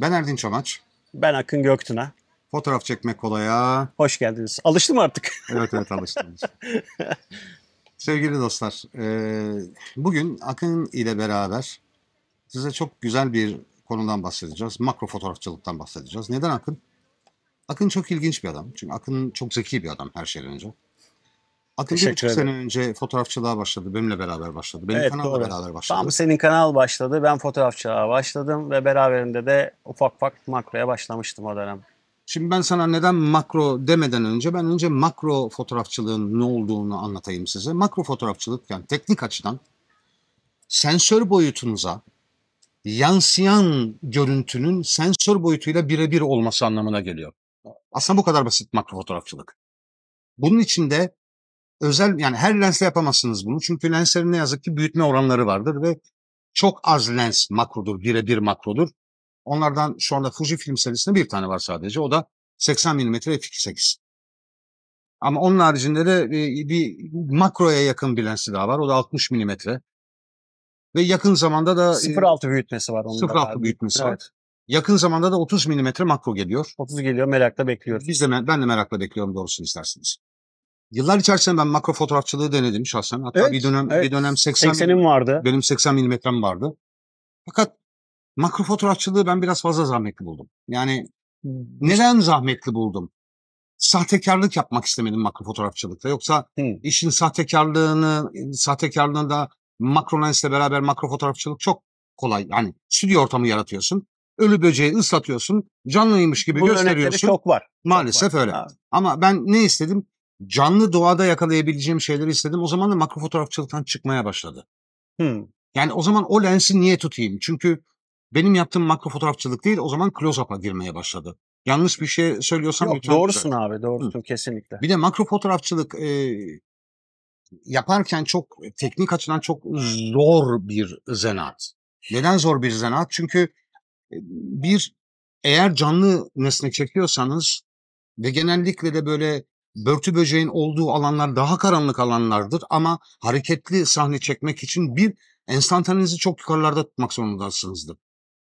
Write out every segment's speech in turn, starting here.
Ben Erdinç Amaç. Ben Akın Göktuna. Fotoğraf çekmek kolaya. Hoş geldiniz. Alıştım artık. evet evet alıştım. Sevgili dostlar, e, bugün Akın ile beraber size çok güzel bir konudan bahsedeceğiz. Makro fotoğrafçılıktan bahsedeceğiz. Neden Akın? Akın çok ilginç bir adam. Çünkü Akın çok zeki bir adam her şeyden önce. Akın bir buçuk sene önce fotoğrafçılığa başladı. Benimle beraber başladı. Benim evet, kanalla doğru. beraber başladı. Tam senin kanal başladı. Ben fotoğrafçılığa başladım ve beraberinde de ufak ufak makroya başlamıştım o dönem. Şimdi ben sana neden makro demeden önce ben önce makro fotoğrafçılığın ne olduğunu anlatayım size. Makro fotoğrafçılık yani teknik açıdan sensör boyutunuza yansıyan görüntünün sensör boyutuyla birebir olması anlamına geliyor. Aslında bu kadar basit makro fotoğrafçılık. Bunun içinde özel yani her lensle yapamazsınız bunu. Çünkü lenslerin ne yazık ki büyütme oranları vardır ve çok az lens makrodur, birebir makrodur. Onlardan şu anda Fuji film serisinde bir tane var sadece. O da 80 mm f2.8. Ama onun haricinde de bir, e, bir makroya yakın bir lensi daha var. O da 60 mm. Ve yakın zamanda da 0.6 e, büyütmesi var onun 0.6 büyütmesi evet. var. Yakın zamanda da 30 mm makro geliyor. 30 geliyor merakla bekliyoruz. Biz de ben de merakla bekliyorum doğrusunu isterseniz. Yıllar içerisinde ben makro fotoğrafçılığı denedim şahsen. Hatta evet, bir dönem evet. bir dönem 80 80'im vardı. Benim 80 milimetrem vardı. Fakat makro fotoğrafçılığı ben biraz fazla zahmetli buldum. Yani hmm. neden zahmetli buldum? Sahtekarlık yapmak istemedim makro fotoğrafçılıkta. Yoksa Hı. Hmm. işin sahtekarlığını, sahtekarlığını da makro lensle beraber makro fotoğrafçılık çok kolay. Yani stüdyo ortamı yaratıyorsun. Ölü böceği ıslatıyorsun. Canlıymış gibi Bunun gösteriyorsun. çok var. Maalesef çok var. öyle. Abi. Ama ben ne istedim? canlı doğada yakalayabileceğim şeyleri istedim. O zaman da makro fotoğrafçılıktan çıkmaya başladı. Hmm. Yani o zaman o lensi niye tutayım? Çünkü benim yaptığım makro fotoğrafçılık değil o zaman close-up'a girmeye başladı. Yanlış bir şey söylüyorsam Yok, Doğrusun güzel. abi doğrusun Hı. kesinlikle. Bir de makro fotoğrafçılık e, yaparken çok e, teknik açıdan çok zor bir zanaat. Neden zor bir zanaat? Çünkü e, bir eğer canlı nesne çekiyorsanız ve genellikle de böyle börtü böceğin olduğu alanlar daha karanlık alanlardır ama hareketli sahne çekmek için bir enstantanenizi çok yukarılarda tutmak zorundasınızdır.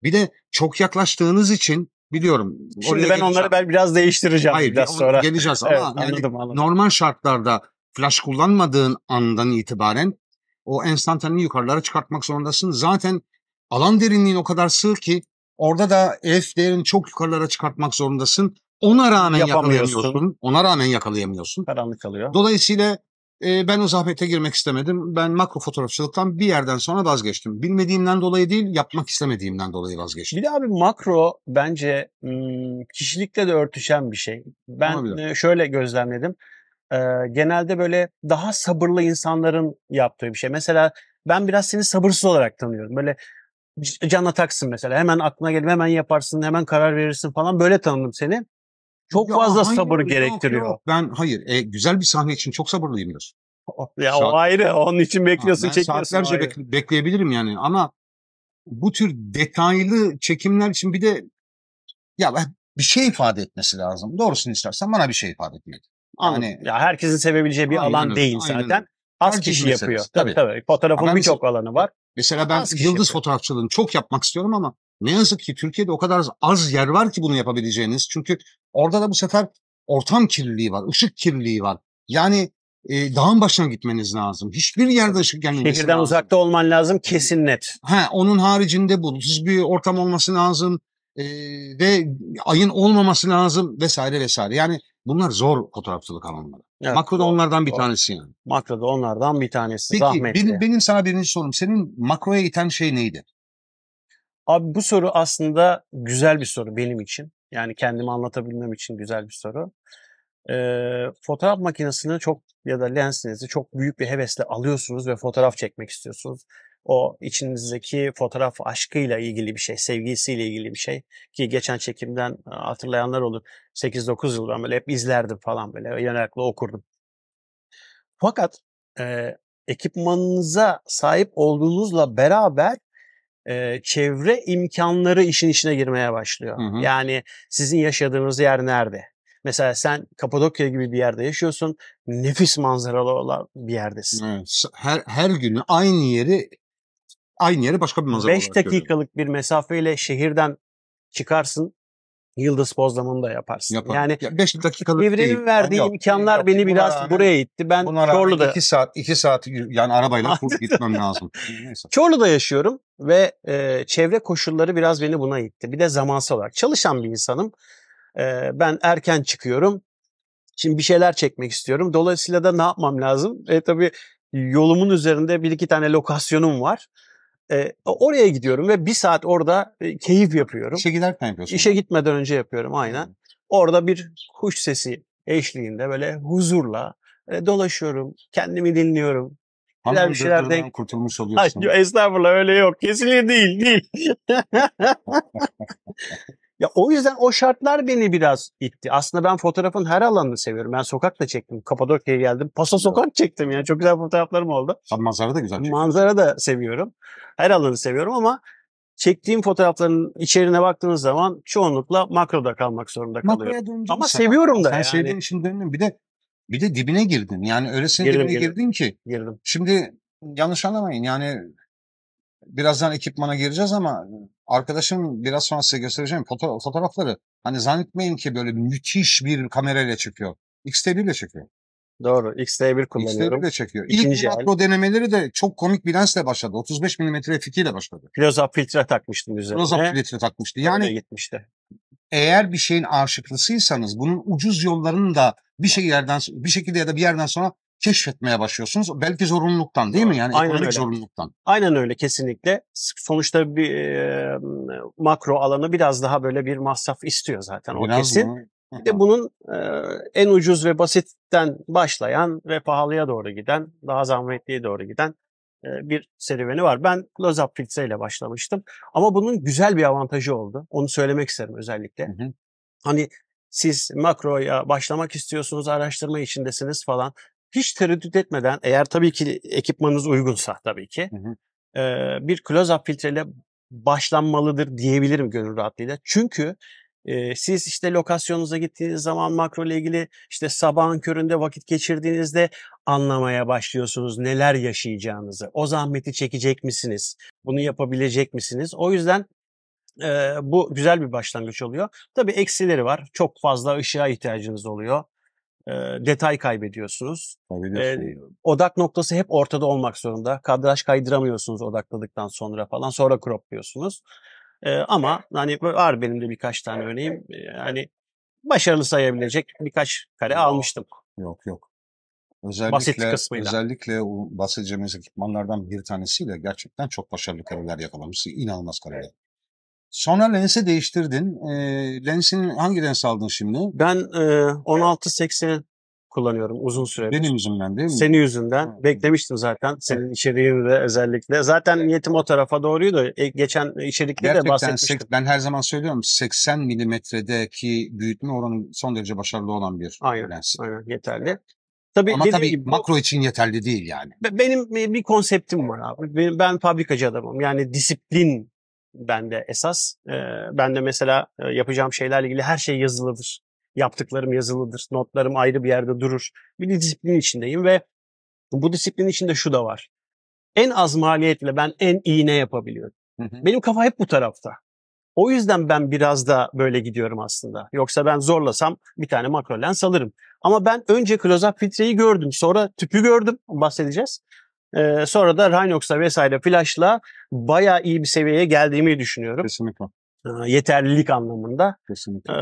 Bir de çok yaklaştığınız için biliyorum. Şimdi oraya ben geleceğim. onları ben biraz değiştireceğim Hayır, biraz sonra. Geleceğiz ama evet, anladım, yani anladım. normal şartlarda flash kullanmadığın andan itibaren o enstantaneyi yukarılara çıkartmak zorundasın. Zaten alan derinliğin o kadar sığ ki orada da F değerini çok yukarılara çıkartmak zorundasın. Ona rağmen yakalayamıyorsun. Ona rağmen yakalayamıyorsun. Karanlık kalıyor. Dolayısıyla e, ben o zahmete girmek istemedim. Ben makro fotoğrafçılıktan bir yerden sonra vazgeçtim. Bilmediğimden dolayı değil, yapmak istemediğimden dolayı vazgeçtim. Bir de abi makro bence kişilikle de örtüşen bir şey. Ben şöyle gözlemledim. E, genelde böyle daha sabırlı insanların yaptığı bir şey. Mesela ben biraz seni sabırsız olarak tanıyorum. Böyle can ataksın mesela. Hemen aklına gelip hemen yaparsın, hemen karar verirsin falan. Böyle tanıdım seni. Çok ya fazla hayır, sabır yok, gerektiriyor. Yok, ben hayır, e, güzel bir sahne için çok sabırlıyımdır. Ya Saat... o ayrı, onun için bekliyorsun, ha, ben çekmiyorsun. Saatlerce ayrı. bekleyebilirim yani ama bu tür detaylı çekimler için bir de ya eh, bir şey ifade etmesi lazım. Doğrusunu istersen bana bir şey ifade etmedi. Yani, ya herkesin sevebileceği bir aynen, alan değil aynen. zaten. Az Herkes kişi yapıyor. Tabii tabii. tabii. Fotoğrafın birçok alanı var. Mesela ben az yıldız yapıyor. fotoğrafçılığını çok yapmak istiyorum ama ne yazık ki Türkiye'de o kadar az yer var ki bunu yapabileceğiniz. Çünkü orada da bu sefer ortam kirliliği var, ışık kirliliği var. Yani e, dağın başına gitmeniz lazım. Hiçbir yerde ışık gelmemesi Şehirden uzakta olman lazım kesin net. Ha onun haricinde bu. Siz bir ortam olması lazım e, ve ayın olmaması lazım vesaire vesaire. Yani bunlar zor fotoğrafçılık alanları. Evet, makro da onlardan bir tanesi yani. Makro da onlardan bir tanesi. Peki Benim, benim sana birinci sorum. Senin makroya iten şey neydi? Abi bu soru aslında güzel bir soru benim için. Yani kendimi anlatabilmem için güzel bir soru. Ee, fotoğraf makinesini çok ya da lensinizi çok büyük bir hevesle alıyorsunuz ve fotoğraf çekmek istiyorsunuz o içinizdeki fotoğraf aşkıyla ilgili bir şey, sevgisiyle ilgili bir şey ki geçen çekimden e, hatırlayanlar olur. 8-9 yıl ben böyle hep izlerdim falan böyle yönelikle okurdum. Fakat e, ekipmanınıza sahip olduğunuzla beraber e, çevre imkanları işin içine girmeye başlıyor. Hı hı. Yani sizin yaşadığınız yer nerede? Mesela sen Kapadokya gibi bir yerde yaşıyorsun. Nefis manzaralı olan bir yerdesin. Evet, her, her günü aynı yeri aynı yere başka bir manzara 5 dakikalık görüyorum. bir mesafeyle şehirden çıkarsın. Yıldız pozlamını da yaparsın. Yapar. Yani 5 ya beş dakikalık evrenin verdiği yani imkanlar yok, beni biraz rağmen, buraya itti. Ben Çorlu'da 2 saat 2 saat yani arabayla kurt gitmem lazım. Neyse. Çorlu'da yaşıyorum ve e, çevre koşulları biraz beni buna itti. Bir de zamansal olarak çalışan bir insanım. E, ben erken çıkıyorum. Şimdi bir şeyler çekmek istiyorum. Dolayısıyla da ne yapmam lazım? E tabii yolumun üzerinde bir iki tane lokasyonum var. E, oraya gidiyorum ve bir saat orada e, keyif yapıyorum. İşe giderken yapıyorsun. İşe gitmeden önce yapıyorum aynen. Hmm. Orada bir kuş sesi eşliğinde böyle huzurla e, dolaşıyorum. Kendimi dinliyorum. Hangi bir şeyler denk... kurtulmuş oluyorsun. Ay, estağfurullah öyle yok. Kesinlikle değil. Değil. Ya o yüzden o şartlar beni biraz itti. Aslında ben fotoğrafın her alanını seviyorum. Ben sokak da çektim. Kapadokya'ya geldim. Paso sokak çektim yani. Çok güzel fotoğraflarım oldu. Sen manzara da güzel çektin. Manzara da seviyorum. Her alanı seviyorum ama çektiğim fotoğrafların içeriğine baktığınız zaman çoğunlukla makroda kalmak zorunda kalıyorum. Makroya ama sen. seviyorum da sen yani. Sen sevdiğin için döndün. Bir de bir de dibine girdin. Yani öylesine girdim, dibine girdim. girdin ki. Girdim. Şimdi yanlış anlamayın yani birazdan ekipmana gireceğiz ama e, arkadaşım biraz sonra size göstereceğim fotoğraf, fotoğrafları. Hani zannetmeyin ki böyle müthiş bir kamerayla çekiyor. X-T1 ile çekiyor. Doğru. x t 1 kullanıyorum. xt ile çekiyor. İkinci İlk makro denemeleri de çok komik bir lensle başladı. 35 mm ile başladı. close filtre takmıştım üzerine. close filtre takmıştı. Yani Oraya gitmişti. eğer bir şeyin aşıklısıysanız bunun ucuz yollarını da bir şey yerden bir şekilde ya da bir yerden sonra keşfetmeye başlıyorsunuz. Belki zorunluluktan değil mi? Yani Aynen ekonomik öyle. zorunluluktan. Aynen öyle kesinlikle. Sonuçta bir e, makro alanı biraz daha böyle bir masraf istiyor zaten biraz o kesin. Bir de bunun e, en ucuz ve basitten başlayan ve pahalıya doğru giden, daha zahmetliye doğru giden e, bir serüveni var. Ben close up filtreyle başlamıştım. Ama bunun güzel bir avantajı oldu. Onu söylemek isterim özellikle. Hı hı. Hani siz makroya başlamak istiyorsunuz, araştırma içindesiniz falan hiç tereddüt etmeden eğer tabii ki ekipmanınız uygunsa tabii ki hı hı. E, bir close-up filtreyle başlanmalıdır diyebilirim gönül rahatlığıyla. Çünkü e, siz işte lokasyonunuza gittiğiniz zaman makro ile ilgili işte sabahın köründe vakit geçirdiğinizde anlamaya başlıyorsunuz neler yaşayacağınızı. O zahmeti çekecek misiniz? Bunu yapabilecek misiniz? O yüzden e, bu güzel bir başlangıç oluyor. Tabii eksileri var. Çok fazla ışığa ihtiyacınız oluyor. E, detay kaybediyorsunuz. E, odak noktası hep ortada olmak zorunda. Kadraj kaydıramıyorsunuz odakladıktan sonra falan. Sonra cropluyorsunuz. E, ama hani var benim de birkaç tane örneğim. Yani e, başarılı sayabilecek birkaç kare yok. almıştım. Yok yok. Özellikle, Basit kısmıyla. Özellikle bahsedeceğimiz ekipmanlardan bir tanesiyle gerçekten çok başarılı kareler yakalamışsın. İnanılmaz kareler. Sonra lensi değiştirdin. E, lensini hangi lens aldın şimdi? Ben e, 80 kullanıyorum uzun süre. Benim yüzümden değil mi? Senin yüzünden. Hı. Beklemiştim zaten senin evet. içeriğini de özellikle. Zaten niyetim o tarafa doğruydu. E, geçen içerikte de bahsetmiştim. ben her zaman söylüyorum 80 milimetredeki büyütme oranı son derece başarılı olan bir aynen, lens. Aynen yeterli. Tabii Ama tabii gibi, makro için yeterli değil yani. Benim bir konseptim var abi. ben fabrikacı adamım. Yani disiplin ben de esas. E, ben de mesela e, yapacağım şeylerle ilgili her şey yazılıdır. Yaptıklarım yazılıdır. Notlarım ayrı bir yerde durur. Bir disiplin içindeyim ve bu disiplin içinde şu da var. En az maliyetle ben en iyi ne yapabiliyorum? Hı hı. Benim kafa hep bu tarafta. O yüzden ben biraz da böyle gidiyorum aslında. Yoksa ben zorlasam bir tane makro lens alırım. Ama ben önce close-up filtreyi gördüm. Sonra tüpü gördüm. Bahsedeceğiz. E, sonra da Rhinox'la vesaire Flash'la bayağı iyi bir seviyeye geldiğimi düşünüyorum. Kesinlikle. E, yeterlilik anlamında. Kesinlikle. E,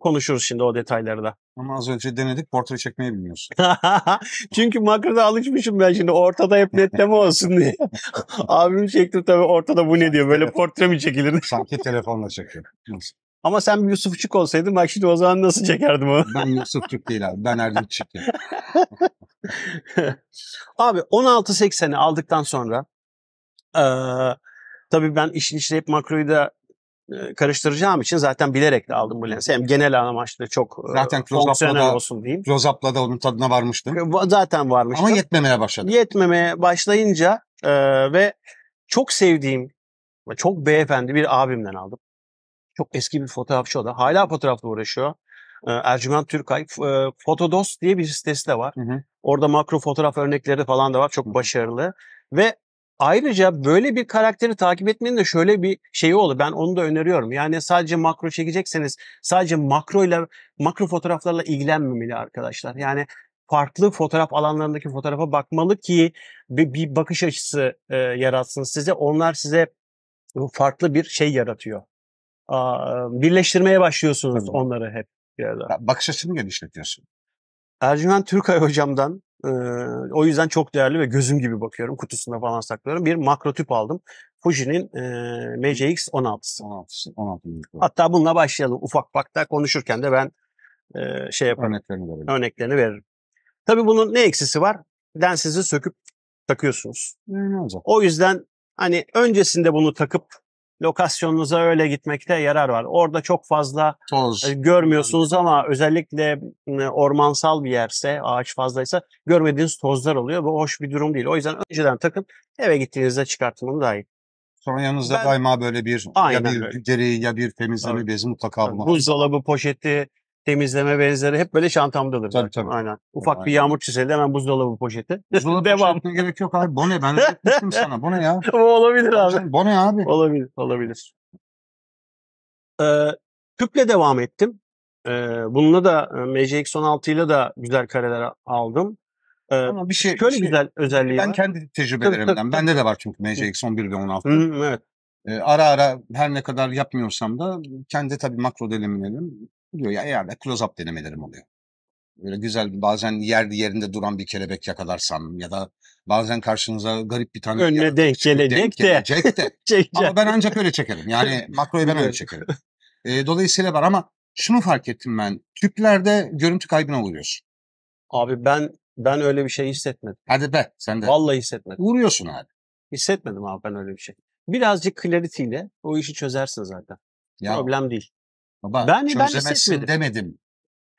konuşuruz şimdi o detayları da. Ama az önce denedik portre çekmeyi bilmiyorsun. Çünkü makroda alışmışım ben şimdi ortada hep netleme olsun diye. Abim çekti tabii ortada bu ne diyor böyle portre mi çekilir? Sanki telefonla çekiyor. Ama sen bir Yusufçuk olsaydın bak şimdi o zaman nasıl çekerdim onu? Ben Yusufçuk değil abi. Ben Erdinççuk. Abi 16.80'i aldıktan sonra e, tabii ben işin içine hep makroyu da e, karıştıracağım için zaten bilerek de aldım bu lensi. Hem genel amaçta çok e, zaten fonksiyonel da, olsun diyeyim. close da onun tadına varmıştım. Zaten varmıştım. Ama yetmemeye başladı. Yetmemeye başlayınca e, ve çok sevdiğim çok beyefendi bir abimden aldım. Çok eski bir fotoğrafçı o da. Hala fotoğrafla uğraşıyor. Ee, Ercüment Türkay. E, Fotodos diye bir sitesi de var. Hı hı. Orada makro fotoğraf örnekleri falan da var. Çok başarılı. Ve Ayrıca böyle bir karakteri takip etmenin de şöyle bir şeyi olur. Ben onu da öneriyorum. Yani sadece makro çekecekseniz sadece makro ile makro fotoğraflarla ilgilenmemeli arkadaşlar. Yani farklı fotoğraf alanlarındaki fotoğrafa bakmalı ki bir, bir bakış açısı e, yaratsın size. Onlar size farklı bir şey yaratıyor. Aa, birleştirmeye başlıyorsunuz Tabii. onları hep biraz daha. Bakış açını genişletiyorsun. Ercüment Türkay hocamdan e, o yüzden çok değerli ve gözüm gibi bakıyorum. Kutusunda falan saklıyorum. Bir makro tüp aldım. Fuji'nin e, MCX 16'sı. 16'sı. 16 Hatta bununla başlayalım. Ufak ufak da konuşurken de ben e, şey yaparım. Örneklerini veririm. Örneklerini veririm. Tabii bunun ne eksisi var? Densizi söküp takıyorsunuz. Ne olacak? O yüzden hani öncesinde bunu takıp lokasyonunuza öyle gitmekte yarar var. Orada çok fazla Toz. E, görmüyorsunuz ama özellikle ormansal bir yerse, ağaç fazlaysa görmediğiniz tozlar oluyor. Bu hoş bir durum değil. O yüzden önceden takın eve gittiğinizde çıkartmanı daha iyi. Sonra yanınızda ben, daima böyle bir ya bir böyle. geri ya bir temizleme bezi mutlaka bulmak. Buzdolabı poşeti, temizleme benzeri hep böyle çantamda çantamdadır. Tabii zaten. tabii. Aynen. Ufak Aynen. bir yağmur çizeli hemen buzdolabı poşeti. Buzdolabı Devam. poşetine gerek yok abi. Bu ne? Ben de sana. Bu ne ya? Bu olabilir abi. Bu ne abi? Olabilir. Olabilir. Ee, tüple devam ettim. Ee, bununla da e, MCX-16 ile de güzel kareler aldım. Ee, Ama bir şey şöyle bir şey, güzel özelliği ben var. kendi tecrübelerimden. Bende de var çünkü MCX-11 ve 16. Hı, evet. Ee, ara ara her ne kadar yapmıyorsam da kendi tabii makro delimlerim oluyor ya yani close-up denemelerim oluyor. Böyle güzel bazen yerde yerinde duran bir kelebek yakalarsam ya da bazen karşınıza garip bir tane önüne ya, denk, gelecek denk gelecek de. Gelecek ama ben ancak öyle çekerim. Yani makroyu ben öyle çekerim. E, dolayısıyla var ama şunu fark ettim ben. Tüplerde görüntü kaybına uğruyorsun. Abi ben ben öyle bir şey hissetmedim. Hadi be sen de. Vallahi hissetmedim. Uğruyorsun abi. Hissetmedim abi ben öyle bir şey. Birazcık clarity ile o işi çözersin zaten. Ya. Problem değil. Baba ben, çözemezsin ben hissetmedim. demedim.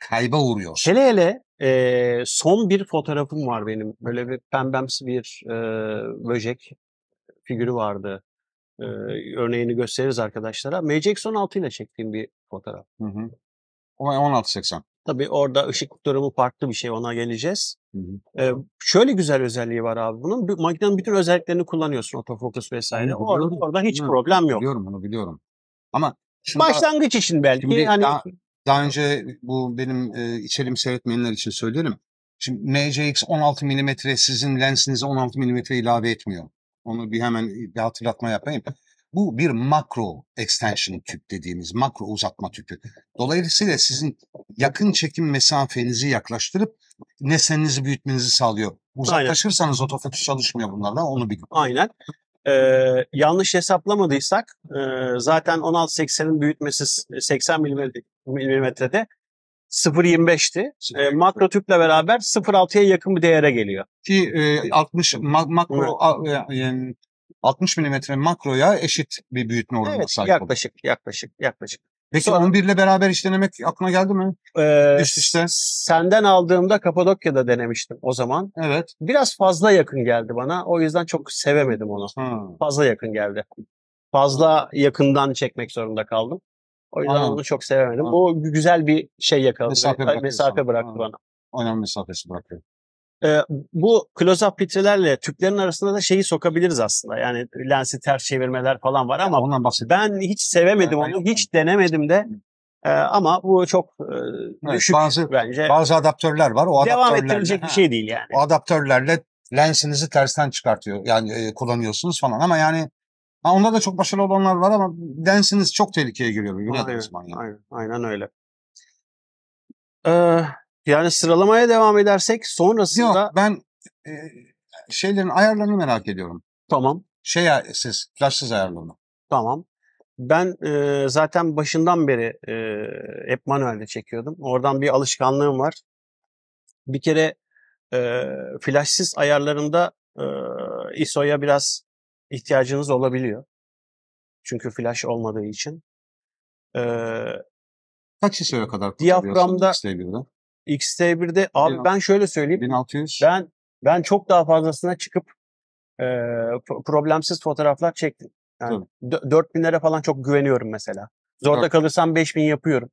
Kayba uğruyorsun. Hele hele e, son bir fotoğrafım var benim. Böyle bir pembemsi bir e, böcek figürü vardı. E, örneğini gösteririz arkadaşlara. son 16 ile çektiğim bir fotoğraf. Hı hı. 1680. Tabii orada ışık durumu farklı bir şey ona geleceğiz. Hı hı. Ee, şöyle güzel özelliği var abi bunun. Bir, makinenin bütün özelliklerini kullanıyorsun otofokus vesaire. orada, orada hiç hı, problem yok. Biliyorum bunu biliyorum. Ama Şimdi Başlangıç için belki. Şimdi hani... daha, daha önce bu benim e, içerim seyretmeyenler için söylerim. Şimdi NCX 16 mm sizin lensinize 16 mm ilave etmiyor. Onu bir hemen e, bir hatırlatma yapayım. Bu bir makro extension tüp dediğimiz makro uzatma tüpü. Dolayısıyla sizin yakın çekim mesafenizi yaklaştırıp nesnenizi büyütmenizi sağlıyor. Uzaklaşırsanız otofokus çalışmıyor bunlarla onu bir. Aynen. Ee, yanlış hesaplamadıysak e, zaten 16.80'in büyütmesi 80 e, milimetrede 0.25'ti. E, makro tüple beraber 0.6'ya yakın bir değere geliyor. Ki e, 60 ma- makro e, yani 60 milimetre makroya eşit bir büyütme oranına evet, sahip. Yaklaşık, olur. yaklaşık, yaklaşık. Peki Sonra, 11 ile beraber işlenemek aklına geldi mi? E, Üst üste. Senden aldığımda Kapadokya'da denemiştim o zaman. Evet. Biraz fazla yakın geldi bana. O yüzden çok sevemedim onu. Hmm. Fazla yakın geldi. Fazla yakından çekmek zorunda kaldım. O yüzden Anladım. onu çok sevemedim. Anladım. O güzel bir şey yakaladı. Mesafe, mesafe bıraktı Anladım. bana. Önemli mesafesi bırakıyor. E, bu close-up filtrelerle tüplerin arasında da şeyi sokabiliriz aslında. Yani lensi ters çevirmeler falan var ama ondan ben hiç sevemedim onu. Hiç denemedim de. Ee, ama bu çok e, düşük evet, bazı, bence. Bazı adaptörler var. O Devam ettirilecek bir şey değil yani. O adaptörlerle lensinizi tersten çıkartıyor. Yani e, kullanıyorsunuz falan ama yani ha, onda da çok başarılı olanlar var ama lensiniz çok tehlikeye giriyor. Aynen, aynen, aynen öyle. Ee, yani sıralamaya devam edersek sonrasında... Yok ben e, şeylerin ayarlarını merak ediyorum. Tamam. Şey siz, flashsız ayarlarını. Tamam. Ben e, zaten başından beri e, hep manuelde çekiyordum. Oradan bir alışkanlığım var. Bir kere e, flashsız ayarlarında e, ISO'ya biraz ihtiyacınız olabiliyor. Çünkü flash olmadığı için. E, Kaç ISO'ya kadar diyaframda XT1'de abi ben şöyle söyleyeyim. 1600. Ben ben çok daha fazlasına çıkıp e, problemsiz fotoğraflar çektim. Yani 4000'lere falan çok güveniyorum mesela. Zorda Dört. kalırsam 5000 yapıyorum.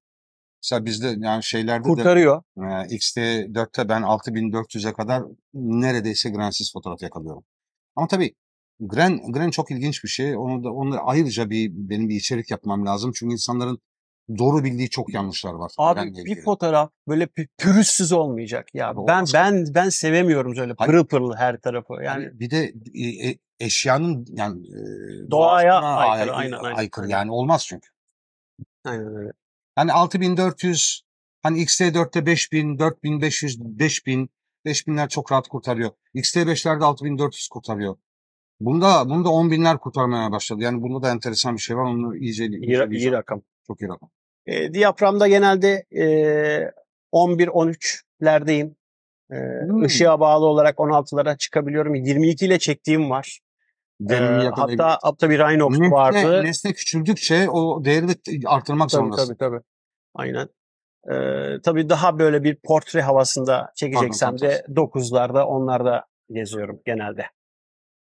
Mesela bizde yani şeylerde Kurtarıyor. de e, XT4'te ben 6400'e kadar neredeyse grensiz fotoğraf yakalıyorum. Ama tabii Gren, Gren çok ilginç bir şey. Onu da onu ayrıca bir benim bir içerik yapmam lazım. Çünkü insanların doğru bildiği çok yanlışlar var. Abi bir ilgili. fotoğraf böyle pürüzsüz olmayacak ya. Doğru. Ben ben ben sevemiyorum öyle Hayır. pırıl pırıl her tarafı. Yani bir de e, e, eşyanın yani e, doğaya aykırı, aynen, aynen, aykırı yani olmaz çünkü. Aynen öyle. Yani 6400 hani XT4'te 5000, 4500, 5000 5000'ler çok rahat kurtarıyor. XT5'lerde 6400 kurtarıyor. Bunda bunda 10 binler kurtarmaya başladı. Yani bunda da enteresan bir şey var. Onu iyice iyi, iyi rakam. Çok iyi rakam. E, diyaframda genelde e, 11-13'lerdeyim. E, hmm. Işığa bağlı olarak 16'lara çıkabiliyorum. 22 ile çektiğim var. Ee, hatta hatta bir aynı nesne, vardı. Nesne küçüldükçe o değeri de artırmak tabii, zorundasın. Tabii tabii. Aynen. Ee, tabii daha böyle bir portre havasında çekeceksem Pardon, de 9'larda onlarda geziyorum genelde.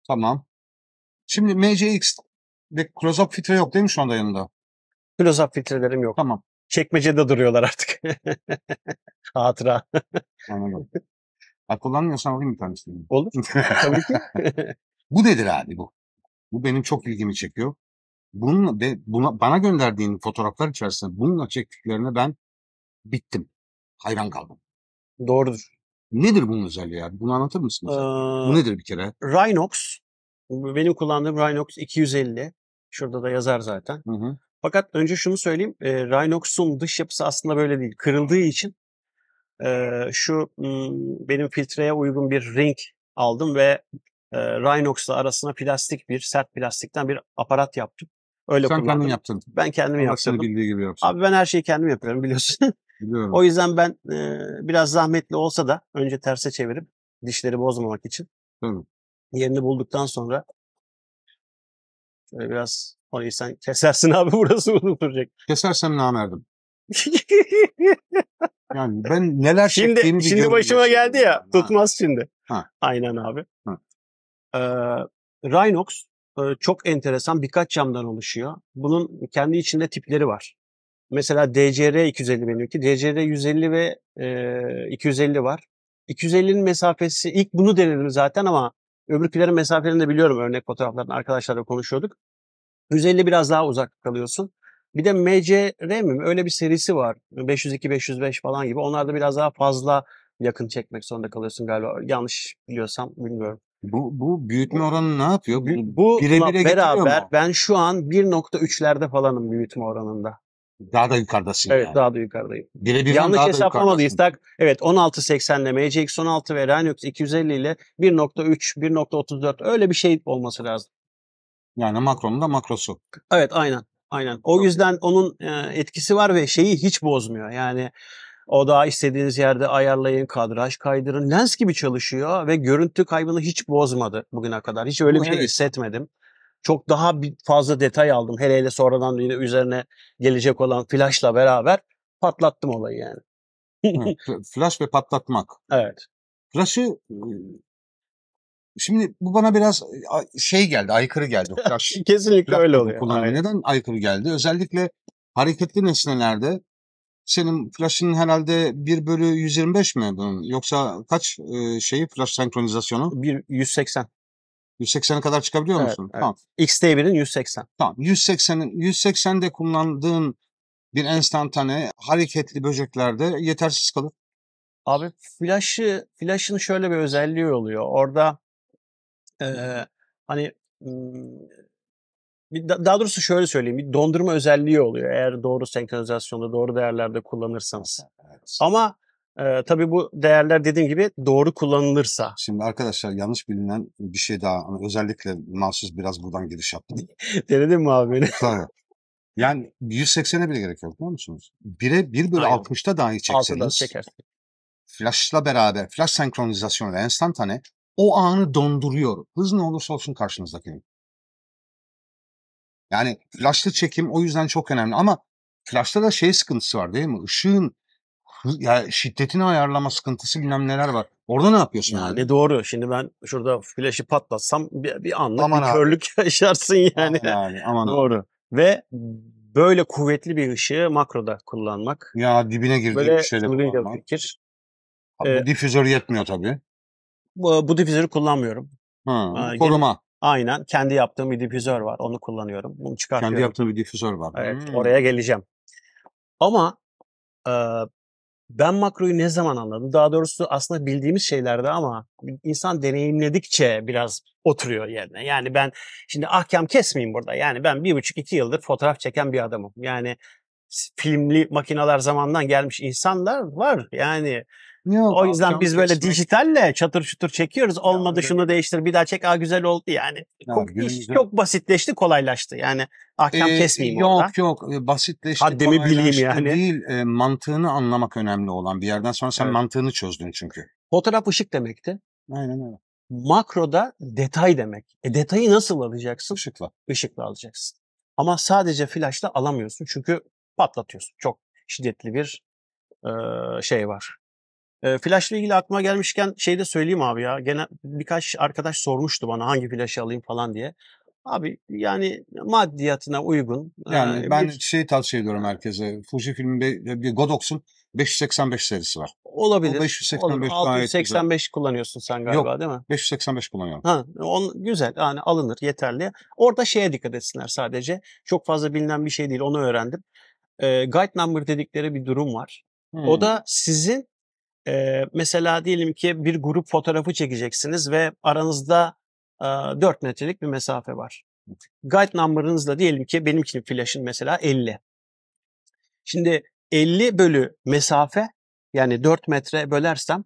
Tamam. Şimdi MCX ve Close Up Filtre yok değil mi şu anda yanında? Filozof filtrelerim yok. Tamam. Çekmecede duruyorlar artık. Hatıra. Anladım. Ha, kullanmıyorsan alayım bir tanesini. Olur. Tabii ki. bu nedir abi bu? Bu benim çok ilgimi çekiyor. Bunun ve buna, bana gönderdiğin fotoğraflar içerisinde bununla çektiklerine ben bittim. Hayran kaldım. Doğrudur. Nedir bunun özelliği abi? Bunu anlatır mısın? Ee, bu nedir bir kere? Rhinox. Benim kullandığım Rhinox 250. Şurada da yazar zaten. Hı hı. Fakat önce şunu söyleyeyim. E, Rhinox'un dış yapısı aslında böyle değil. Kırıldığı için e, şu benim filtreye uygun bir ring aldım ve e, Rhinox'la arasına plastik bir sert plastikten bir aparat yaptım. Öyle Sen kullandım. kendin yaptın. Ben kendim yaptım. bildiği gibi yapsın. Abi ben her şeyi kendim yapıyorum biliyorsun. Biliyorum. o yüzden ben e, biraz zahmetli olsa da önce terse çevirip dişleri bozmamak için Tabii. yerini bulduktan sonra Şöyle biraz orayı sen kesersin abi burası unutulacak. Kesersem namerdim. yani ben neler şimdi, çektiğimi Şimdi şimdi başıma geldi ya ha. tutmaz şimdi. Ha. Aynen abi. Ha. Ee, Rhinox e, çok enteresan birkaç camdan oluşuyor. Bunun kendi içinde tipleri var. Mesela DCR 250 benimki. DCR 150 ve e, 250 var. 250'nin mesafesi ilk bunu denedim zaten ama öbürkülerin mesafelerini de biliyorum. Örnek fotoğraflardan arkadaşlarla konuşuyorduk. 150 biraz daha uzak kalıyorsun. Bir de MCR mi? Öyle bir serisi var. 502, 505 falan gibi. Onlarda biraz daha fazla yakın çekmek zorunda kalıyorsun galiba. Yanlış biliyorsam bilmiyorum. Bu, bu büyütme oranı ne yapıyor? Bu, bu bire bire beraber ben şu an 1.3'lerde falanım büyütme oranında. Daha da yukarıdasın Evet yani. daha da yukarıdayım. Bire birden Yanlış daha hesaplamadıysak evet 1680'le ile MCX 16 ve Rhinox 250 ile 1.3, 1.34 öyle bir şey olması lazım. Yani Macron'un da makrosu. Evet aynen. Aynen. O Çok. yüzden onun e, etkisi var ve şeyi hiç bozmuyor. Yani o da istediğiniz yerde ayarlayın, kadraj kaydırın. Lens gibi çalışıyor ve görüntü kaybını hiç bozmadı bugüne kadar. Hiç öyle bir şey hissetmedim. Çok daha fazla detay aldım. Hele hele sonradan yine üzerine gelecek olan flashla beraber patlattım olayı yani. flash ve patlatmak. Evet. Flash'ı Şimdi bu bana biraz e, şey geldi, aykırı geldi. Kesinlikle öyle oluyor. Kullanımı. Neden aykırı geldi? Özellikle hareketli nesnelerde senin flash'ın herhalde 1 bölü 125 mi bunun? Yoksa kaç e, şeyi flash senkronizasyonu? 1, 180. 180'e kadar çıkabiliyor evet, musun? Evet. Tamam. XT1'in 180. Tamam. 180'in 180'de kullandığın bir enstantane hareketli böceklerde yetersiz kalır. Abi flash'ı flash'ın şöyle bir özelliği oluyor. Orada hani daha doğrusu şöyle söyleyeyim. Bir dondurma özelliği oluyor. Eğer doğru senkronizasyonda, doğru değerlerde kullanırsanız. Evet. Ama e, tabii bu değerler dediğim gibi doğru kullanılırsa. Şimdi arkadaşlar yanlış bilinen bir şey daha. Hani, özellikle mahsus biraz buradan giriş yaptım. Denedin mi abi beni? Tabii. Yani 180'e bile gerek yok biliyor musunuz? 1'e 1 bölü 60'ta dahi çekseniz. 6'da çekersiniz. Flash'la beraber, flash senkronizasyonuyla enstantane o anı donduruyor. Hız ne olursa olsun karşınızdakinin. Yani flashlı çekim o yüzden çok önemli ama flashta da şey sıkıntısı var değil mi? Işığın yani şiddetini ayarlama sıkıntısı bilmem neler var. Orada ne yapıyorsun yani? Yani doğru. Şimdi ben şurada flash'ı patlatsam bir, bir anlık aman bir abi. körlük yaşarsın yani. Aman abi, aman doğru. Abi. Ve böyle kuvvetli bir ışığı makroda kullanmak. Ya dibine girdiği bir şeyle kullanmak. Fikir. Abi, ee, difüzör yetmiyor tabii bu, difüzörü kullanmıyorum. Ha, ee, koruma. Aynen. Kendi yaptığım bir difüzör var. Onu kullanıyorum. Bunu çıkartıyorum. Kendi yaptığım bir difüzör var. Evet. Hmm. Oraya geleceğim. Ama e, ben makroyu ne zaman anladım? Daha doğrusu aslında bildiğimiz şeylerde ama insan deneyimledikçe biraz oturuyor yerine. Yani ben şimdi ahkam kesmeyeyim burada. Yani ben bir buçuk iki yıldır fotoğraf çeken bir adamım. Yani filmli makineler zamandan gelmiş insanlar var. Yani Yok, o yüzden biz böyle geçmek. dijitalle çatır çutur çekiyoruz. Olmadı ya, şunu değiştir bir daha çek. Aa güzel oldu yani. Ya, çok, iş çok basitleşti kolaylaştı. Yani ahkam ee, kesmeyeyim yok, orada. Yok yok ee, basitleşti Haddemi kolaylaştı bileyim yani. değil. E, mantığını anlamak önemli olan bir yerden sonra sen evet. mantığını çözdün çünkü. Fotoğraf ışık demekti. Aynen öyle. Makroda detay demek. E detayı nasıl alacaksın? Işıkla. Işıkla alacaksın. Ama sadece flashla alamıyorsun çünkü patlatıyorsun. Çok şiddetli bir e, şey var Flash ile ilgili aklıma gelmişken şey de söyleyeyim abi ya. Gene birkaç arkadaş sormuştu bana hangi flash alayım falan diye. Abi yani maddiyatına uygun. Yani ee, ben bir... şey tavsiye ediyorum herkese. Fuji filminde bir Godox'un 585 serisi var. Olabilir. O 585 Olur. 685 güzel. kullanıyorsun sen galiba Yok, değil mi? 585 kullanıyorum. Ha, on, güzel yani alınır yeterli. Orada şeye dikkat etsinler sadece. Çok fazla bilinen bir şey değil onu öğrendim. Ee, guide number dedikleri bir durum var. Hmm. O da sizin e, mesela diyelim ki bir grup fotoğrafı çekeceksiniz ve aranızda e, 4 metrelik bir mesafe var. Guide number'ınızla diyelim ki benimkinin flashın mesela 50. Şimdi 50 bölü mesafe yani 4 metre bölersem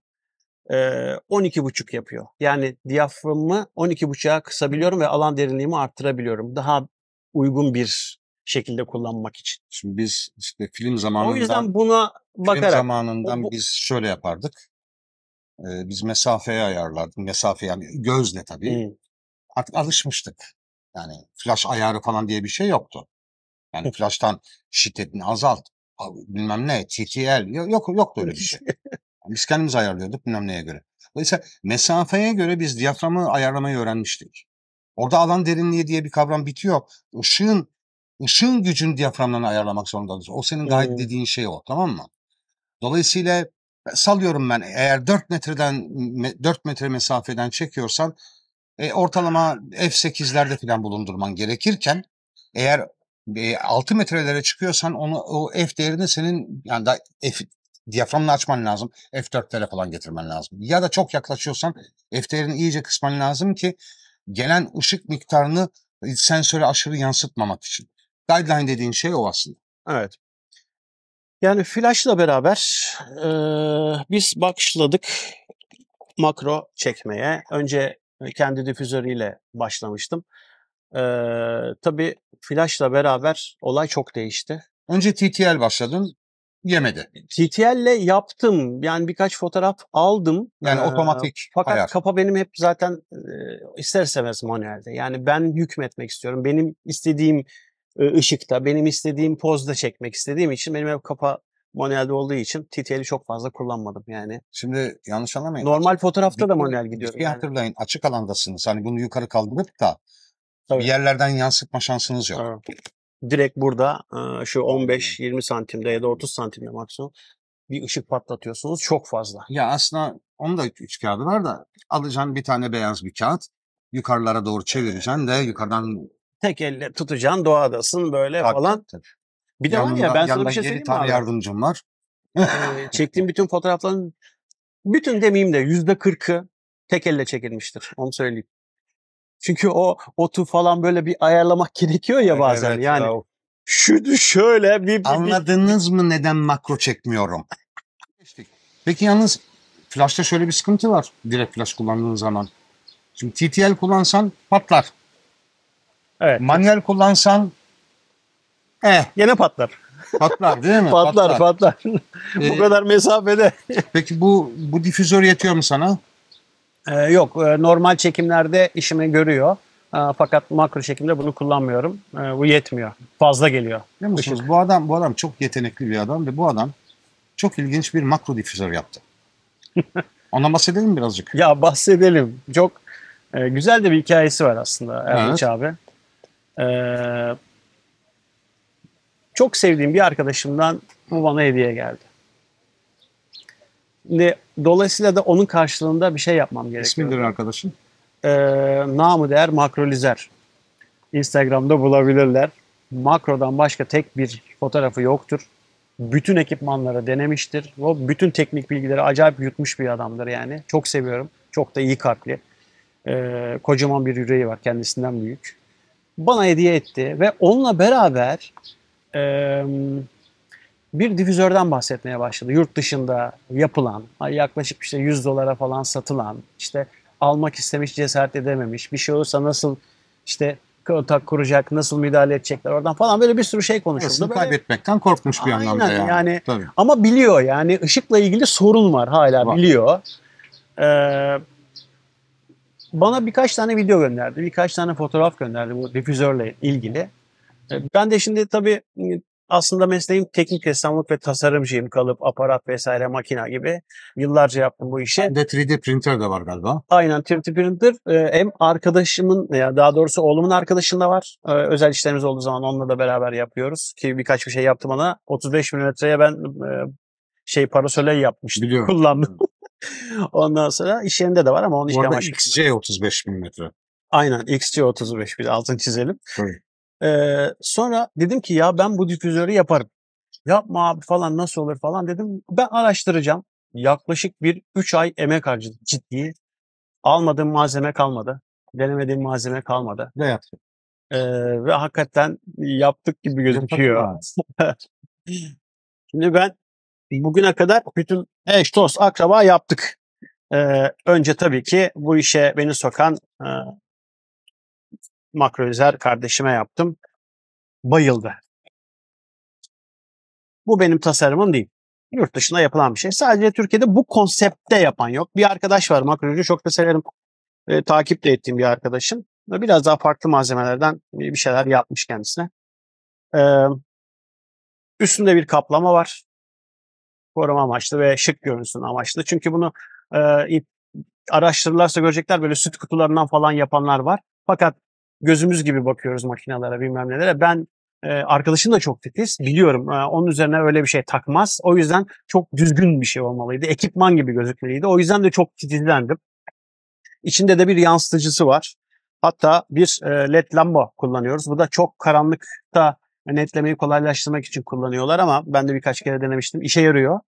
e, 12,5 yapıyor. Yani diyaframı 12,5'a kısabiliyorum ve alan derinliğimi arttırabiliyorum. Daha uygun bir şekilde kullanmak için. Şimdi biz işte film zamanından o yüzden buna bakarak film zamanından o, bu... biz şöyle yapardık. Ee, biz mesafeye ayarlardık. Mesafe yani gözle tabii. Hmm. Artık alışmıştık. Yani flash ayarı falan diye bir şey yoktu. Yani flash'tan şiddetini azalt bilmem ne TTL yok yoktu öyle bir şey. biz kendimiz ayarlıyorduk bilmem neye göre. Dolayısıyla mesafeye göre biz diyaframı ayarlamayı öğrenmiştik. Orada alan derinliği diye bir kavram bitiyor. Işığın ışığın gücünü diyaframdan ayarlamak zorundasın. O senin gayet hmm. dediğin şey o tamam mı? Dolayısıyla e, salıyorum ben eğer 4 metreden 4 metre mesafeden çekiyorsan e, ortalama F8'lerde falan bulundurman gerekirken eğer e, 6 metrelere çıkıyorsan onu o F değerini senin yani da F diyaframını açman lazım. F4'lere falan getirmen lazım. Ya da çok yaklaşıyorsan F değerini iyice kısman lazım ki gelen ışık miktarını e, sensöre aşırı yansıtmamak için. Guideline dediğin şey o aslında. Evet. Yani Flash'la beraber e, biz başladık makro çekmeye. Önce kendi difüzörüyle başlamıştım. E, tabii Flash'la beraber olay çok değişti. Önce TTL başladın yemedi. TTL'le yaptım. Yani birkaç fotoğraf aldım. Yani ee, otomatik. Fakat ayar. kapa benim hep zaten e, ister istemez manuelde. Yani ben hükmetmek istiyorum. Benim istediğim ışıkta, benim istediğim pozda çekmek istediğim için benim hep kapa manuelde olduğu için TTL'i çok fazla kullanmadım yani. Şimdi yanlış anlamayın. Normal fotoğrafta bir, da manuel gidiyor. Bir yani. hatırlayın açık alandasınız. Hani bunu yukarı kaldırıp da Tabii. bir yerlerden yansıtma şansınız yok. Evet. Direkt burada şu 15-20 santimde ya da 30 santimde maksimum bir ışık patlatıyorsunuz çok fazla. Ya aslında onun da üç kağıdı var da alacaksın bir tane beyaz bir kağıt yukarılara doğru çevireceksin de yukarıdan tek elle tutacaksın doğadasın böyle tak, falan. Tabii. Bir de yanımda, var ya ben sana bir şey söyleyeyim mi? Abi? yardımcım var. ee, çektiğim bütün fotoğrafların bütün demeyeyim de yüzde kırkı tek elle çekilmiştir. Onu söyleyeyim. Çünkü o otu falan böyle bir ayarlamak gerekiyor ya bazen. Evet, yani ya. şu şöyle bir, bir Anladınız bir... mı neden makro çekmiyorum? Peki yalnız flash'ta şöyle bir sıkıntı var. Direkt flash kullandığın zaman. Şimdi TTL kullansan patlar. Evet. Manuel kullansan eh gene patlar. Patlar değil mi? patlar patlar. Ee, bu Ee, kadar mesafede. Peki bu bu difüzör yetiyor mu sana? Ee, yok e, normal çekimlerde işimi görüyor. Ee, fakat makro çekimde bunu kullanmıyorum. Ee, bu yetmiyor. Fazla geliyor. Biliyor musunuz? Bu adam bu adam çok yetenekli bir adam ve bu adam çok ilginç bir makro difüzör yaptı. Ona bahsedelim birazcık. Ya bahsedelim. Çok e, güzel de bir hikayesi var aslında Erdinç abi. Ee, çok sevdiğim bir arkadaşımdan bu bana hediye geldi. Şimdi, dolayısıyla da onun karşılığında bir şey yapmam gerekiyor. İsmidir arkadaşın? Ee, namı değer makrolizer. Instagram'da bulabilirler. Makrodan başka tek bir fotoğrafı yoktur. Bütün ekipmanları denemiştir. O bütün teknik bilgileri acayip yutmuş bir adamdır yani. Çok seviyorum. Çok da iyi kalpli. Ee, kocaman bir yüreği var. Kendisinden büyük bana hediye etti ve onunla beraber e, bir difüzörden bahsetmeye başladı. Yurt dışında yapılan, yaklaşık işte 100 dolara falan satılan, işte almak istemiş cesaret edememiş, bir şey olursa nasıl işte kontak kuracak, nasıl müdahale edecekler oradan falan böyle bir sürü şey konuşuldu. Aslında kaybetmekten korkmuş bir anlamda yani. yani Tabii. Ama biliyor yani ışıkla ilgili sorun var hala var. biliyor. Ee, bana birkaç tane video gönderdi, birkaç tane fotoğraf gönderdi bu difüzörle ilgili. E, ben de şimdi tabii e, aslında mesleğim teknik ressamlık ve tasarımcıyım. Kalıp, aparat vesaire, makina gibi. Yıllarca yaptım bu işi. Hem de 3D printer de var galiba. Aynen 3D printer. E, hem arkadaşımın, ya daha doğrusu oğlumun arkadaşında var. Özel işlerimiz olduğu zaman onunla da beraber yapıyoruz. Ki birkaç bir şey yaptım ona. 35 milimetreye ben şey parasöle yapmıştım. Biliyorum. Kullandım. Ondan sonra iş yerinde de var ama onun iş amaçlı. XC 35 bin metre. Aynen XC 35 bin. altın çizelim. Ee, sonra dedim ki ya ben bu difüzörü yaparım. Yapma abi falan nasıl olur falan dedim. Ben araştıracağım. Yaklaşık bir 3 ay emek harcadım ciddi. Almadığım malzeme kalmadı. Denemediğim malzeme kalmadı. Ne yaptın? Ee, ve hakikaten yaptık gibi gözüküyor. Şimdi ben bugüne kadar bütün eş, dost, akraba yaptık. Ee, önce tabii ki bu işe beni sokan e, makroizer kardeşime yaptım. Bayıldı. Bu benim tasarımım değil. Yurt dışında yapılan bir şey. Sadece Türkiye'de bu konsepte yapan yok. Bir arkadaş var makrocu çok da severim. E, takip de ettiğim bir arkadaşım. Biraz daha farklı malzemelerden bir şeyler yapmış kendisine. Ee, üstünde bir kaplama var koruma amaçlı ve şık görünsün amaçlı. Çünkü bunu e, araştırırlarsa görecekler böyle süt kutularından falan yapanlar var. Fakat gözümüz gibi bakıyoruz makinelere bilmem nelere. Ben e, arkadaşın da çok titiz biliyorum. E, onun üzerine öyle bir şey takmaz. O yüzden çok düzgün bir şey olmalıydı. Ekipman gibi gözükmeliydi. O yüzden de çok titizlendim. İçinde de bir yansıtıcısı var. Hatta bir e, led lamba kullanıyoruz. Bu da çok karanlıkta netlemeyi kolaylaştırmak için kullanıyorlar ama ben de birkaç kere denemiştim. İşe yarıyor.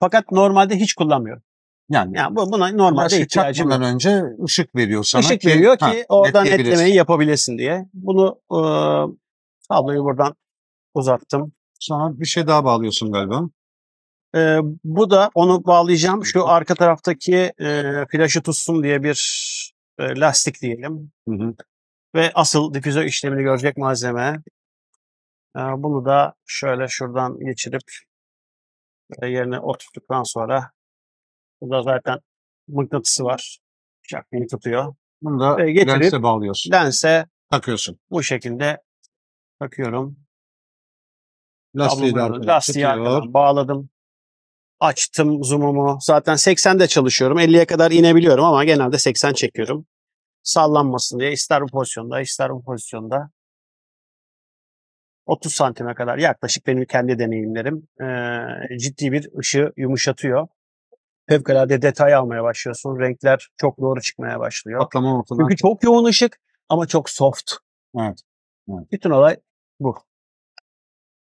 Fakat normalde hiç kullanmıyorum. Yani, yani bu, buna normalde şey, ihtiyacım yok. önce ışık veriyor sana. Işık ki, veriyor ki ha, oradan netlemeyi yapabilesin diye. Bunu e, buradan uzattım. Sonra bir şey daha bağlıyorsun galiba. E, bu da onu bağlayacağım. Şu arka taraftaki e, flaşı tutsun diye bir e, lastik diyelim. Hı hı. Ve asıl difüzör işlemini görecek malzeme. Ee, bunu da şöyle şuradan geçirip e, yerine oturttuktan sonra bu da zaten mıknatısı var. Çakmayı tutuyor. Bunu da e, getirip, lense bağlıyorsun. Lense takıyorsun. Bu şekilde takıyorum. Lastiği de lastiği bağladım. Açtım zoom'umu. Zaten 80'de çalışıyorum. 50'ye kadar inebiliyorum ama genelde 80 çekiyorum. Sallanmasın diye ister bu pozisyonda ister bu pozisyonda 30 santime kadar yaklaşık benim kendi deneyimlerim e, ciddi bir ışığı yumuşatıyor. Fevkalade detay almaya başlıyorsun. Renkler çok doğru çıkmaya başlıyor. Patlama ortadan. Çünkü çok yoğun ışık ama çok soft. Evet. evet. Bütün olay bu.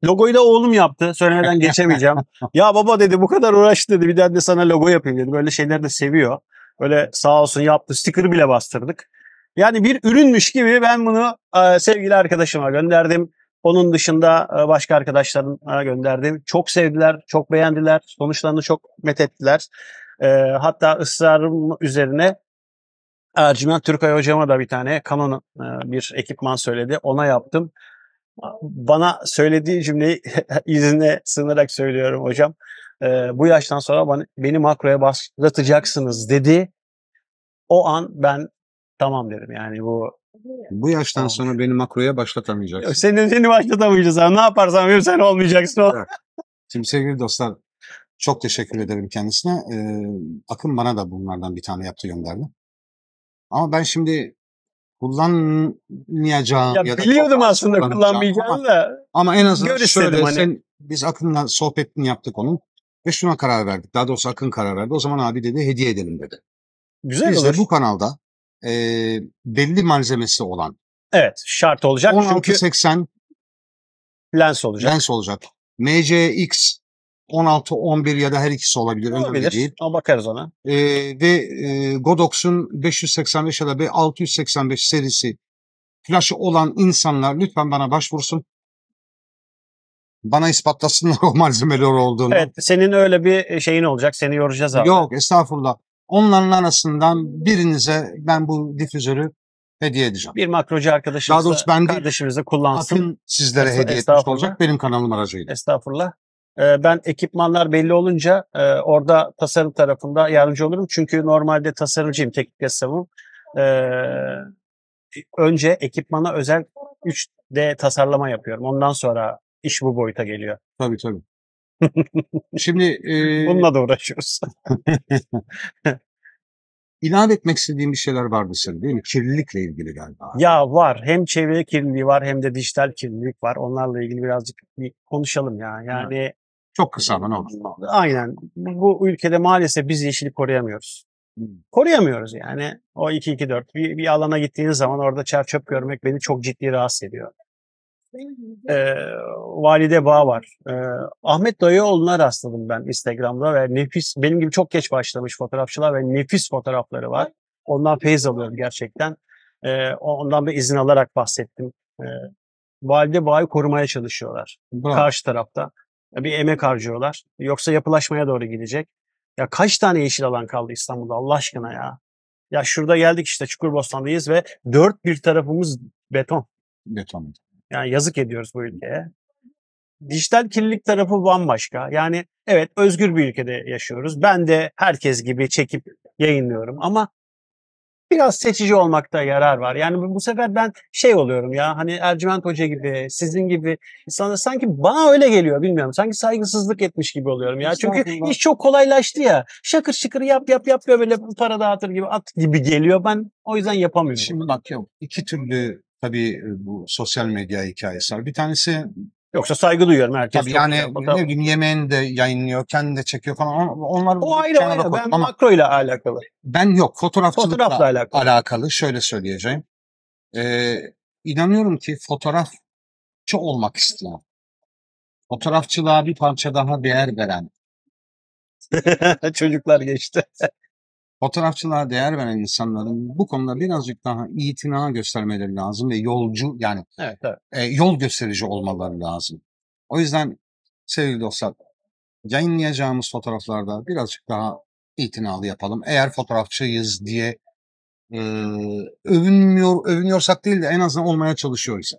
Logoyu da oğlum yaptı. Söylemeden geçemeyeceğim. ya baba dedi bu kadar uğraştı dedi. Bir daha de sana logo yapayım dedi. Böyle şeyler de seviyor. Böyle sağ olsun yaptı. Sticker bile bastırdık. Yani bir ürünmüş gibi ben bunu e, sevgili arkadaşıma gönderdim. Onun dışında e, başka arkadaşların e, gönderdim. Çok sevdiler, çok beğendiler. Sonuçlarını çok methettiler. E, hatta ısrarım üzerine Ercüment Türkay hocama da bir tane Canon bir ekipman söyledi. Ona yaptım. Bana söylediği cümleyi izine sığınarak söylüyorum hocam. Bu yaştan sonra beni makroya bastıratacaksınız dedi. O an ben tamam dedim yani bu bu yaştan tamam. sonra beni makroya başlatamayacaksın. Yok, seni, seni başlatamayacağız. Ne yaparsan yapayım sen olmayacaksın. O. Evet. Şimdi sevgili dostlar çok teşekkür ederim kendisine. Ee, Akın bana da bunlardan bir tane yaptı gönderdi. Ama ben şimdi kullanmayacağım ya, ya da biliyordum aslında kullanmayacağını da ama en azından şöyle hani. sen, biz Akın'la sohbetini yaptık onun ve şuna karar verdik. Daha doğrusu Akın karar verdi. O zaman abi dedi hediye edelim dedi. Güzel Biz olur. de bu kanalda e, belli malzemesi olan. Evet şart olacak 1680 çünkü. lens olacak. Lens olacak. MCX 16, 11 ya da her ikisi olabilir. Olabilir. Önemli değil. Ama bakarız ona. Ee, ve e, Godox'un 585 ya da 685 serisi flaşı olan insanlar lütfen bana başvursun. Bana ispatlasınlar o malzemeler olduğunu. Evet senin öyle bir şeyin olacak. Seni yoracağız abi. Yok estağfurullah. Onların arasından birinize ben bu difüzörü hediye edeceğim. Bir makrocu arkadaşımız Daha doğrusu ben değil, kardeşimize kullansın. Akın sizlere Estağfurullah. hediye etmiş olacak benim kanalım aracıyla. Estağfurullah. Ee, Ben ekipmanlar belli olunca e, orada tasarım tarafında yardımcı olurum. Çünkü normalde tasarımcıyım, teknik ressamım. Ee, önce ekipmana özel 3D tasarlama yapıyorum. Ondan sonra iş bu boyuta geliyor. Tabii tabii. Şimdi e, bununla da uğraşıyoruz. ilave etmek istediğim bir şeyler vardı senin değil mi? Kirlilikle ilgili galiba. Ya var. Hem çevre kirliliği var hem de dijital kirlilik var. Onlarla ilgili birazcık bir konuşalım ya. Yani evet. çok kısa ama ne olur. Aynen. Bu, ülkede maalesef biz yeşili koruyamıyoruz. Hmm. Koruyamıyoruz yani. O 2-2-4. Bir, bir alana gittiğiniz zaman orada çer çöp görmek beni çok ciddi rahatsız ediyor e, valide bağ var. E, Ahmet Dayıoğlu'na rastladım ben Instagram'da ve nefis, benim gibi çok geç başlamış fotoğrafçılar ve nefis fotoğrafları var. Ondan feyiz alıyorum gerçekten. E, ondan bir izin alarak bahsettim. E, valide bağı korumaya çalışıyorlar. Bravo. Karşı tarafta. Bir emek harcıyorlar. Yoksa yapılaşmaya doğru gidecek. Ya kaç tane yeşil alan kaldı İstanbul'da Allah aşkına ya. Ya şurada geldik işte Çukurbostan'dayız ve dört bir tarafımız beton. Beton. Yani yazık ediyoruz bu ülkeye. Dijital kirlilik tarafı bambaşka. Yani evet özgür bir ülkede yaşıyoruz. Ben de herkes gibi çekip yayınlıyorum ama biraz seçici olmakta yarar var. Yani bu sefer ben şey oluyorum ya hani Ercüment Hoca gibi, sizin gibi insanlar sanki bana öyle geliyor bilmiyorum. Sanki saygısızlık etmiş gibi oluyorum ya. Çünkü iş çok kolaylaştı ya. Şakır şıkır yap yap yap böyle para dağıtır gibi at gibi geliyor. Ben o yüzden yapamıyorum. Şimdi bak yok iki türlü Tabii bu sosyal medya hikayesi var. Bir tanesi Yoksa saygı duyuyorum herkes. Tabii yani ne bileyim yemeğini de yayınlıyor, kendini de çekiyor falan. Onlar o ayrı ayrı. Ben Ama makro ile alakalı. Ben yok. Fotoğrafçılıkla Fotoğrafla alakalı. alakalı. Şöyle söyleyeceğim. Ee, inanıyorum ki fotoğrafçı olmak isteyen, fotoğrafçılığa bir parça daha değer veren. Çocuklar geçti. fotoğrafçılığa değer veren insanların bu konuda birazcık daha itina göstermeleri lazım ve yolcu yani evet, evet. E, yol gösterici olmaları lazım. O yüzden sevgili dostlar yayınlayacağımız fotoğraflarda birazcık daha itinalı yapalım. Eğer fotoğrafçıyız diye e, övünmüyor, övünüyorsak değil de en azından olmaya çalışıyoruz.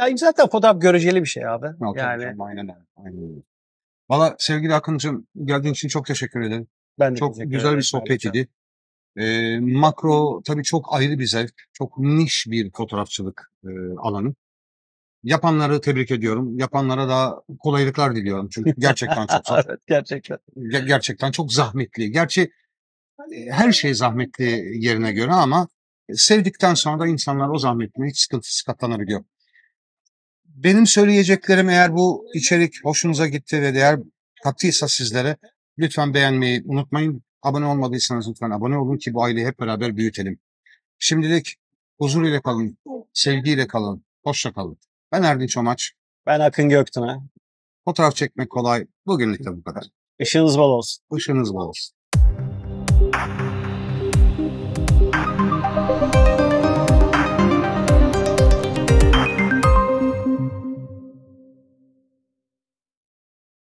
Ya zaten fotoğraf göreceli bir şey abi. Yok, yani. aynen Aynen Valla sevgili Akıncığım geldiğin için çok teşekkür ederim. Ben de çok güzel bir sohbet idi. E, makro tabii çok ayrı bir zevk. Çok niş bir fotoğrafçılık e, alanı. Yapanları tebrik ediyorum. Yapanlara da kolaylıklar diliyorum. Çünkü gerçekten çok zor. evet, gerçekten. Ger- gerçekten çok zahmetli. Gerçi hani, her şey zahmetli yerine göre ama e, sevdikten sonra da insanlar o zahmetine hiç sıkıntısı katlanabiliyor. Benim söyleyeceklerim eğer bu içerik hoşunuza gitti ve değer kattıysa sizlere Lütfen beğenmeyi unutmayın. Abone olmadıysanız lütfen abone olun ki bu aileyi hep beraber büyütelim. Şimdilik huzur ile kalın, sevgiyle kalın, hoşça kalın. Ben Erdinç Omaç. Ben Akın Göktün'e. Fotoğraf çekmek kolay. Bugünlük de bu kadar. Işığınız bol olsun. Işığınız bol olsun.